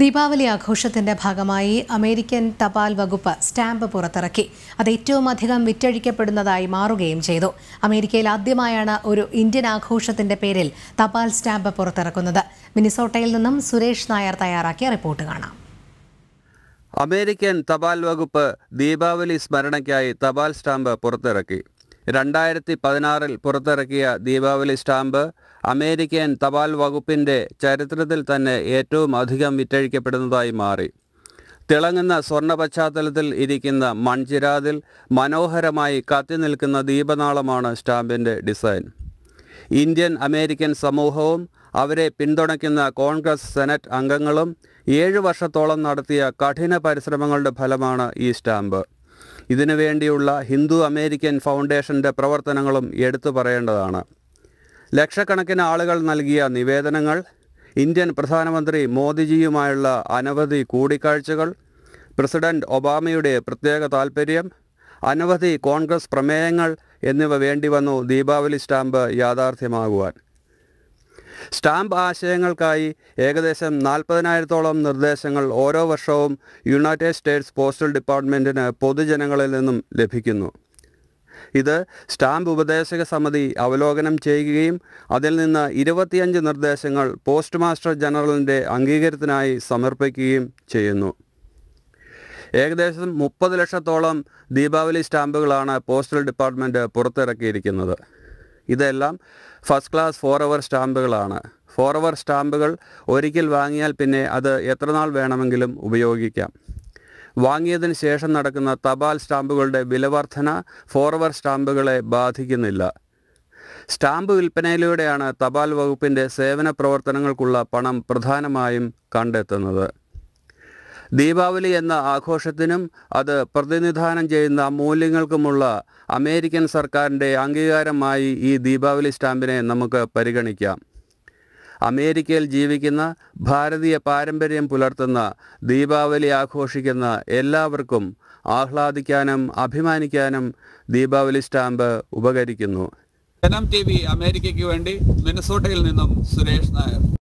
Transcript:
ദീപാവലി ആഘോഷത്തിന്റെ ഭാഗമായി അമേരിക്കൻ തപാൽ വകുപ്പ് സ്റ്റാമ്പ് പുറത്തിറക്കി അത് ഏറ്റവും അധികം വിറ്റഴിക്കപ്പെടുന്നതായി മാറുകയും ചെയ്തു അമേരിക്കയിൽ ആദ്യമായാണ് ഒരു ഇന്ത്യൻ ആഘോഷത്തിന്റെ പേരിൽ തപാൽ സ്റ്റാമ്പ് പുറത്തിറക്കുന്നത് മിനിസോട്ടയിൽ നിന്നും സുരേഷ് നായർ തയ്യാറാക്കിയ റിപ്പോർട്ട് കാണാം അമേരിക്കൻ തപാൽ വകുപ്പ് ദീപാവലി സ്മരണയ്ക്കായി തപാൽ സ്റ്റാമ്പ് പുറത്തിറക്കി രണ്ടായിരത്തി പതിനാറിൽ പുറത്തിറക്കിയ ദീപാവലി സ്റ്റാമ്പ് അമേരിക്കൻ തപാൽ വകുപ്പിൻ്റെ ചരിത്രത്തിൽ തന്നെ ഏറ്റവും അധികം വിറ്റഴിക്കപ്പെടുന്നതായി മാറി തിളങ്ങുന്ന സ്വർണ്ണ പശ്ചാത്തലത്തിൽ ഇരിക്കുന്ന മൺചിരാതിൽ മനോഹരമായി കത്തി നിൽക്കുന്ന ദീപനാളമാണ് സ്റ്റാമ്പിൻ്റെ ഡിസൈൻ ഇന്ത്യൻ അമേരിക്കൻ സമൂഹവും അവരെ പിന്തുണയ്ക്കുന്ന കോൺഗ്രസ് സെനറ്റ് അംഗങ്ങളും ഏഴ് വർഷത്തോളം നടത്തിയ കഠിന പരിശ്രമങ്ങളുടെ ഫലമാണ് ഈ സ്റ്റാമ്പ് ഇതിനു വേണ്ടിയുള്ള ഹിന്ദു അമേരിക്കൻ ഫൗണ്ടേഷൻ്റെ പ്രവർത്തനങ്ങളും എടുത്തു പറയേണ്ടതാണ് ലക്ഷക്കണക്കിന് ആളുകൾ നൽകിയ നിവേദനങ്ങൾ ഇന്ത്യൻ പ്രധാനമന്ത്രി മോദിജിയുമായുള്ള അനവധി കൂടിക്കാഴ്ചകൾ പ്രസിഡന്റ് ഒബാമയുടെ പ്രത്യേക താൽപ്പര്യം അനവധി കോൺഗ്രസ് പ്രമേയങ്ങൾ എന്നിവ വേണ്ടി വന്നു ദീപാവലി സ്റ്റാമ്പ് യാഥാർത്ഥ്യമാകുവാൻ സ്റ്റാമ്പ് ആശയങ്ങൾക്കായി ഏകദേശം നാൽപ്പതിനായിരത്തോളം നിർദ്ദേശങ്ങൾ ഓരോ വർഷവും യുണൈറ്റഡ് സ്റ്റേറ്റ്സ് പോസ്റ്റൽ ഡിപ്പാർട്ട്മെൻറ്റിന് പൊതുജനങ്ങളിൽ നിന്നും ലഭിക്കുന്നു ഇത് സ്റ്റാമ്പ് ഉപദേശക സമിതി അവലോകനം ചെയ്യുകയും അതിൽ നിന്ന് ഇരുപത്തിയഞ്ച് നിർദ്ദേശങ്ങൾ പോസ്റ്റ് മാസ്റ്റർ ജനറലിൻ്റെ അംഗീകാരത്തിനായി സമർപ്പിക്കുകയും ചെയ്യുന്നു ഏകദേശം മുപ്പത് ലക്ഷത്തോളം ദീപാവലി സ്റ്റാമ്പുകളാണ് പോസ്റ്റൽ ഡിപ്പാർട്ട്മെൻറ്റ് പുറത്തിറക്കിയിരിക്കുന്നത് ഇതെല്ലാം ഫസ്റ്റ് ക്ലാസ് ഫോർ അവർ സ്റ്റാമ്പുകളാണ് ഫോർ അവർ സ്റ്റാമ്പുകൾ ഒരിക്കൽ വാങ്ങിയാൽ പിന്നെ അത് എത്രനാൾ വേണമെങ്കിലും ഉപയോഗിക്കാം വാങ്ങിയതിന് ശേഷം നടക്കുന്ന തപാൽ സ്റ്റാമ്പുകളുടെ വിലവർധന അവർ സ്റ്റാമ്പുകളെ ബാധിക്കുന്നില്ല സ്റ്റാമ്പ് വിൽപ്പനയിലൂടെയാണ് തപാൽ വകുപ്പിൻ്റെ സേവന പ്രവർത്തനങ്ങൾക്കുള്ള പണം പ്രധാനമായും കണ്ടെത്തുന്നത് ദീപാവലി എന്ന ആഘോഷത്തിനും അത് പ്രതിനിധാനം ചെയ്യുന്ന മൂല്യങ്ങൾക്കുമുള്ള അമേരിക്കൻ സർക്കാരിൻ്റെ അംഗീകാരമായി ഈ ദീപാവലി സ്റ്റാമ്പിനെ നമുക്ക് പരിഗണിക്കാം അമേരിക്കയിൽ ജീവിക്കുന്ന ഭാരതീയ പാരമ്പര്യം പുലർത്തുന്ന ദീപാവലി ആഘോഷിക്കുന്ന എല്ലാവർക്കും ആഹ്ലാദിക്കാനും അഭിമാനിക്കാനും ദീപാവലി സ്റ്റാമ്പ് ഉപകരിക്കുന്നു ജനം ടി വി അമേരിക്കയ്ക്ക് വേണ്ടി മിനസോട്ടയിൽ നിന്നും സുരേഷ് നായർ